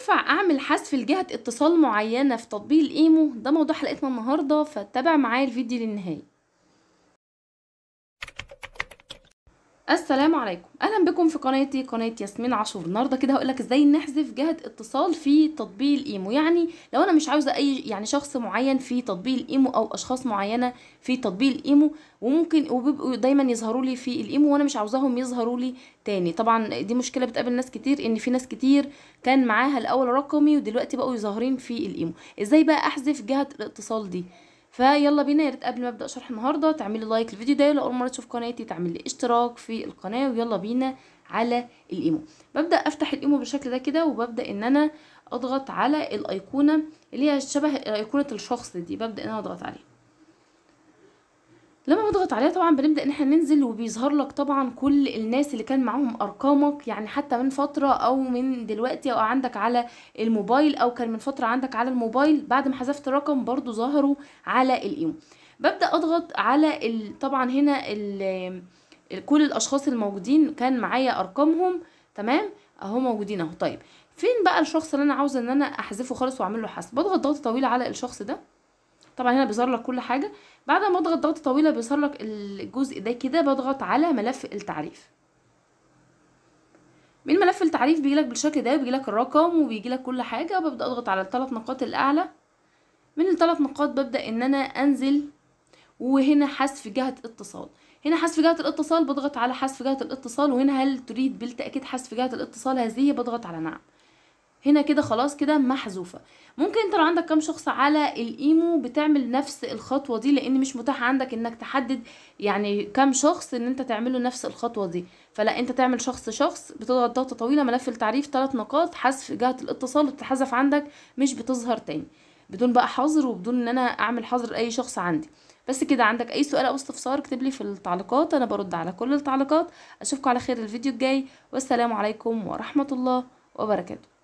ينفع اعمل حذف لجهة اتصال معينة في تطبيق الايمو ده موضوع حلقتنا النهاردة فتابع معايا الفيديو للنهاية السلام عليكم اهلا بكم في قناتي قناه ياسمين عاشور النهارده كده هقول لك ازاي نحذف جهه اتصال في تطبيق الايمو يعني لو انا مش عاوزه اي يعني شخص معين في تطبيق الايمو او اشخاص معينه في تطبيق الايمو وممكن وبيبقوا دايما يظهروا لي في الايمو وانا مش عاوزاهم يظهروا لي تاني طبعا دي مشكله بتقابل ناس كتير ان في ناس كتير كان معاها الاول رقمي ودلوقتي بقوا ظاهرين في الايمو ازاي بقى احذف جهه الاتصال دي فيلا بينا يا ريت قبل ما ابدا شرح النهارده تعملي لايك للفيديو ده لو اول مره تشوف قناتي تعملي اشتراك في القناه ويلا بينا على الايمو ببدا افتح الايمو بالشكل ده كده وببدا ان انا اضغط على الايقونه اللي هي شبه ايقونه الشخص دي ببدا ان انا اضغط عليها لما بضغط عليها طبعا بنبدا ان احنا ننزل وبيظهر لك طبعا كل الناس اللي كان معاهم ارقامك يعني حتى من فتره او من دلوقتي او عندك على الموبايل او كان من فتره عندك على الموبايل بعد ما حذفت الرقم برضو ظهروا على الايمو ببدا اضغط على ال... طبعا هنا ال... كل الاشخاص الموجودين كان معايا ارقامهم تمام اهو موجودين اهو طيب فين بقى الشخص اللي انا عاوزه ان انا احذفه خالص واعمل له حذف بضغط ضغط طويل على الشخص ده طبعا هنا بيظهر لك كل حاجه بعد ما اضغط ضغطه طويله بيظهر لك الجزء ده كده بضغط على ملف التعريف من ملف التعريف بيجي لك بالشكل ده بيجي لك الرقم وبيجي لك كل حاجه ببدا اضغط على الثلاث نقاط الاعلى من الثلاث نقاط ببدا ان انا انزل وهنا حذف جهه اتصال هنا حذف جهه الاتصال بضغط على حذف جهه الاتصال وهنا هل تريد بالتاكيد حذف جهه الاتصال هذه بضغط على نعم هنا كده خلاص كده محذوفه ممكن انت لو عندك كام شخص على الايمو بتعمل نفس الخطوه دي لان مش متاح عندك انك تحدد يعني كام شخص ان انت تعمله نفس الخطوه دي فلا انت تعمل شخص شخص بتضغط ضغطه طويله ملف التعريف ثلاث نقاط حذف جهه الاتصال بتتحذف عندك مش بتظهر تاني بدون بقى حظر وبدون ان انا اعمل حظر لاي شخص عندي بس كده عندك اي سؤال او استفسار اكتب لي في التعليقات انا برد على كل التعليقات اشوفكم على خير الفيديو الجاي والسلام عليكم ورحمه الله وبركاته